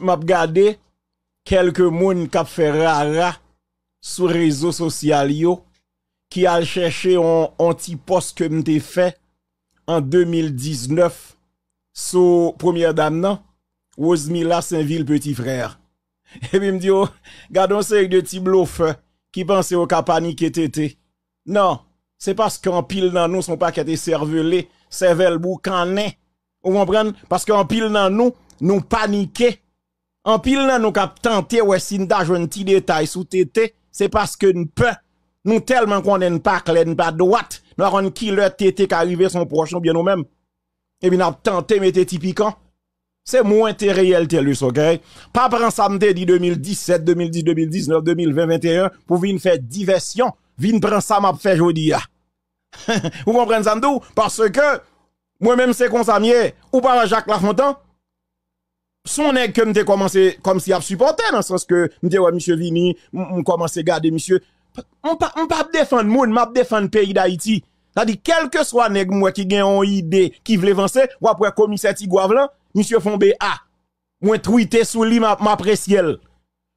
m'a regardé quelques moun qui fait rara sur réseaux sociaux qui a cherché un petit poste que j'ai fait en 2019 sous première dame non Rosemila Saint-Ville petit frère et puis me dit oh gardons de petits hein, qui pensaient au capanique tété non c'est parce qu'en pile dans nous son pas de cervelé cervelle boucané vous comprenez parce qu'en pile dans nous nous paniquer en pile, nan, nous avons tenté, ou si nous un petit détail sous tété, c'est parce que nous peut nous tellement qu'on n'est pas clair, nous pas droite, nous avons qui leur tété qui arrive son prochain, bien nous même. Et bien, nous avons tenté, des typiquant. C'est moins de réalité, ok? Pas prendre samedi 2017, 2010, 2019, 2020, 2021 pour venir faire diversion, venir prendre ça, m'a fait jodi, Vous comprenez ça, Parce que, moi-même, c'est comme ça, ou pas Jacques Lafontaine, son nèg que commencé comme si a supporté dans le sens que M. ouais monsieur Vini on à garder monsieur on pas on pas défendre monde m'a défendre pays d'Haïti cest à quel que soit nèg moi qui gagne une idée qui veut avancer ou après commissaire tigouavlan monsieur Fonbé, a ah, moi tweeté sous lui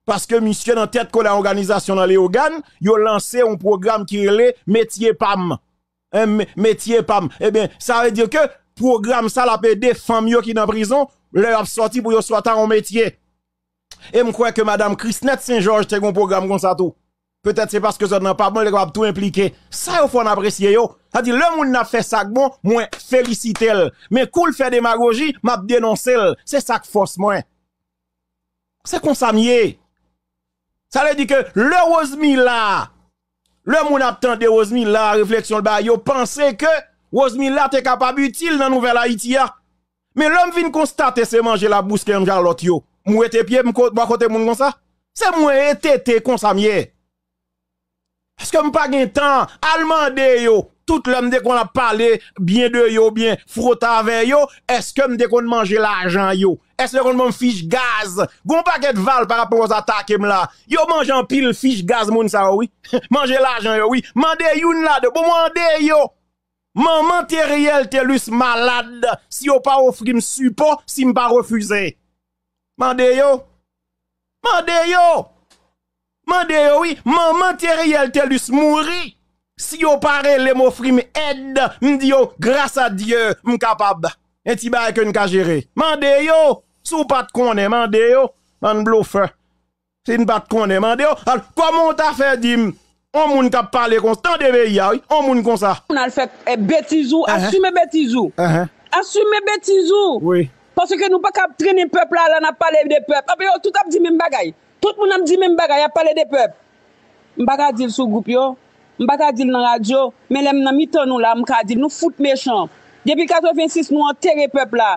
parce que monsieur dans tête ko la organisation dans les yo lancé un programme qui relait métier PAM un métier PAM eh bien ça veut dire que programme ça la ben, des yon qui dans prison leur sorti pour soit en métier et je crois que madame Christnette Saint-Georges a un programme comme ça tout peut-être c'est parce que ça n'a pas bon les tout impliqué ça il faut apprécier yo ça dit le monde n'a fait ça bon félicite félicite. mais cool faire démagogie m'a dénoncé. c'est ça que force moi c'est qu'on s'amie ça veut dire que le Rosemi là le monde attend de Rosemi là réflexion le yo pense que là, t'es capable utile dans Nouvelle Haïti Mais l'homme vient constater c'est manger la bousque en jalot yo. Moué tes pieds moi côté moun comme ça. C'est moi été comme est Parce que m'pas gain temps yo. Tout l'homme dès qu'on a parlé bien de yo bien frotter avec yo, est-ce que m'dès qu'on manger l'argent yo est-ce qu'on m'en fiche gaz? Gon paquet de val par rapport aux attaques là. Yo mange en pile fiche gaz moun ça oui. Manger l'argent yo oui. Mande youn là de bon mande yo. Maman t'es réel, t'es lus malade. Si yo pas offri me support, si me pas refusé. Mande yo. Mande yo. Mande yo, oui. Maman t'es réel, t'es mouri. Si yo pare le m'offri me aide, me yo, grâce à Dieu, m'capable. Et ti ba que n'ka gérer. Mande yo. Sou pas de mande yo. Man bluffer. Si pas de mande yo. Alors, comment t'as fait, dim? On moun kap pale konstante ve yaw, on moun konsa. On al fèk eh, betizou, uh-huh. asume betizou. Uh-huh. Asume betizou. Oui. Ponsè ke nou pa kap trene pep la la na pale de pep. Ape yo, tout ap di men bagay. Tout moun ap di men bagay a pale de pep. Mba ka dil sou goup yo, mba ka dil nan radio, men lem nan miton nou la mka dil. Nou foute mechamp. Depi katofensis nou anterre pep la.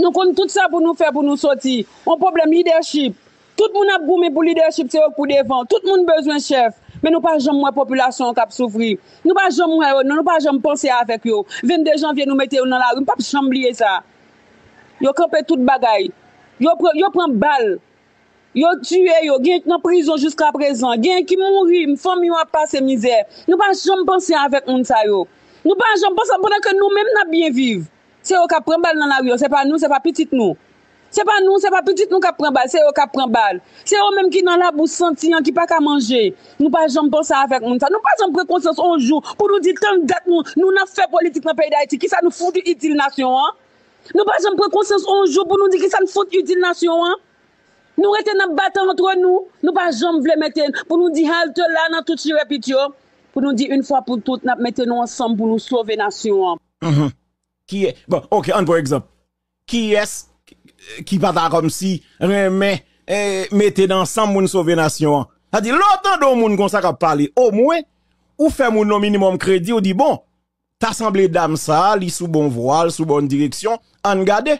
Nou kon tout sa pou nou fè pou nou soti. On problem leadership. Tout moun ap boume pou leadership se yo pou defan. Tout moun bezwen chef. Men nou pa jom mwen populasyon kap soufri. Nou pa jom mwen yo, nou pa jom ponseyan avek yo. Vende jan vye nou mete yo nan la yo, mwen pa chanbliye sa. Yo kompe tout bagay. Yo pren bal. Yo tue yo, gen ki nan prizon jusqu'a prezon. Gen ki moun ri, mwen fom yo apase mizè. Nou pa jom ponseyan avek moun sa yo. Nou pa jom ponseyan pwene ke nou menm nan bien viv. Se yo kap pren bal nan la yo, se pa nou, se pa pitit nou. Se pa nou, se pa pitit nou ka pren bal, se yo ka pren bal. Se yo menm ki nan la bou sentinyan ki pa ka manje. Nou pa jom pa sa afek moun sa. Nou pa jom prekonsens onjou pou nou di tan dat nou, nou nan fe politik nan peyda iti ki sa nou foute itil nasyon an. Nou pa jom prekonsens onjou pou nou di ki sa nou foute itil nasyon an. Nou reten nan batan antre nou. Nou pa jom vle meten pou nou di halte la nan touti repit yo. Pou nou di un fwa pou touti nan meten nou ansan pou nou sove nasyon an. Ki ye, ba, ok, an pou egzap. Ki ye se? qui pas comme si mais e, mettez dans ensemble moun sauver nation. Ça dit l'autant de moun comme ça qui parler au moins ou fait mon minimum crédit ou dit bon t'as semblé e, dame ça li sous bon voile sous bonne direction en regarder.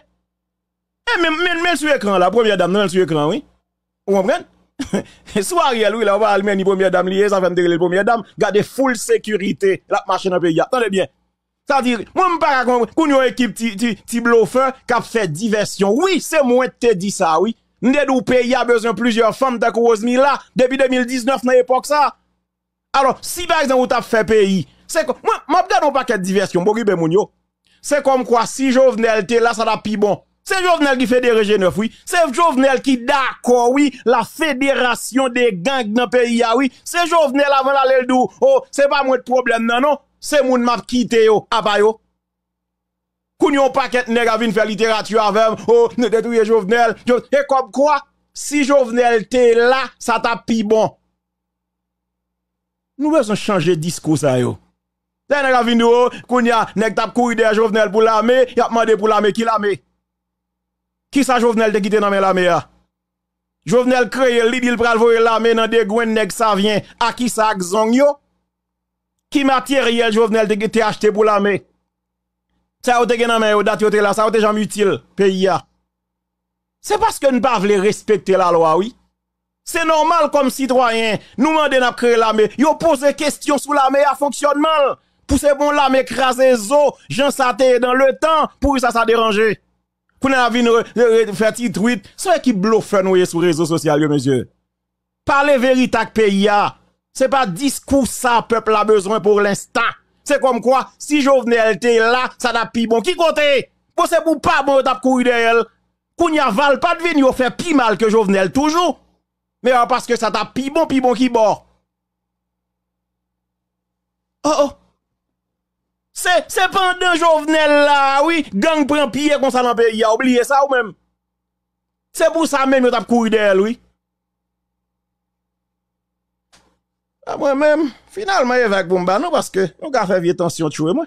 Et même sur écran la première dame non sur écran oui. Vous comprenez Soit Ariel, oui, là, on va met la première dame liée, ça va me dire première dame, gardez full sécurité, la machine dans le pays. Attendez bien, ça à dire, moi, je ne pas qu'on y une équipe ti bluffeur qui a fait diversion. Oui, c'est moi qui te dis ça, oui. Nous avons pays a besoin de plusieurs femmes de Rosemi là, depuis 2019, dans l'époque ça. Alors, si par exemple, vous avez fait pays, c'est comme, moi, je pas un paquet de diversion, c'est comme quoi, si Jovenel était là, ça l'a pi bon. C'est Jovenel qui fait G9, oui. C'est Jovenel qui d'accord, oui. La fédération des gangs dans le pays, ah, oui. C'est Jovenel avant la dou. Oh, c'est pas moi de problème, non, non c'est mon m'a quitté yo, apa yo. Koun yon paquet nèg a vin faire littérature avec oh ne détruire Jovenel. Et comme quoi si Jovenel t'es là, ça t'a pi bon. Nous besoin changer discours ça yo. T'es nèg a vin yo, oh, koun ya nèg t'a courir derrière Jovenel pour l'armée, y a demandé pour l'armée qui l'armée. Qui ça Jovenel te quitté dans l'armée là? Jovenel créé l'idil pral voyer l'armée dans des gwen nèg ça vient à qui ça xong yo? Qui matériel Jovenel te acheté pour l'armée? Ça a été mais date là, ça a été jamais utile, pays C'est parce que nous pas respecter la loi, oui. C'est normal comme citoyen, nous demandons à créer l'armée, yo pose question sur l'armée à fonctionnement. Pour ces bon l'armée écraser zo, j'en saté dans le temps, pour ça ça dérangeait. Pour nous avons faire tweet, ceux qui bluffe nous sur les réseaux sociaux, monsieur. Parlez vérité avec pays c'est pas discours ça, peuple a besoin pour l'instant. C'est comme quoi, si Jovenel était là, ça n'a pi bon. Qui côté? bon c'est pour pas bon, t'as couru derrière. Kounya val pas de venir faire pi mal que Jovenel toujours. Mais parce que ça t'a plus bon, pi bon qui bon. Oh oh. C'est, c'est pendant Jovenel là, oui, gang prend pied comme ça dans le pays, oublié ça ou même. C'est pour ça même que t'as couru derrière, oui. Ah, moi-même, finalement, je vais avec Bomba, non, parce que, on garde faire vieille tension, de vois, moi.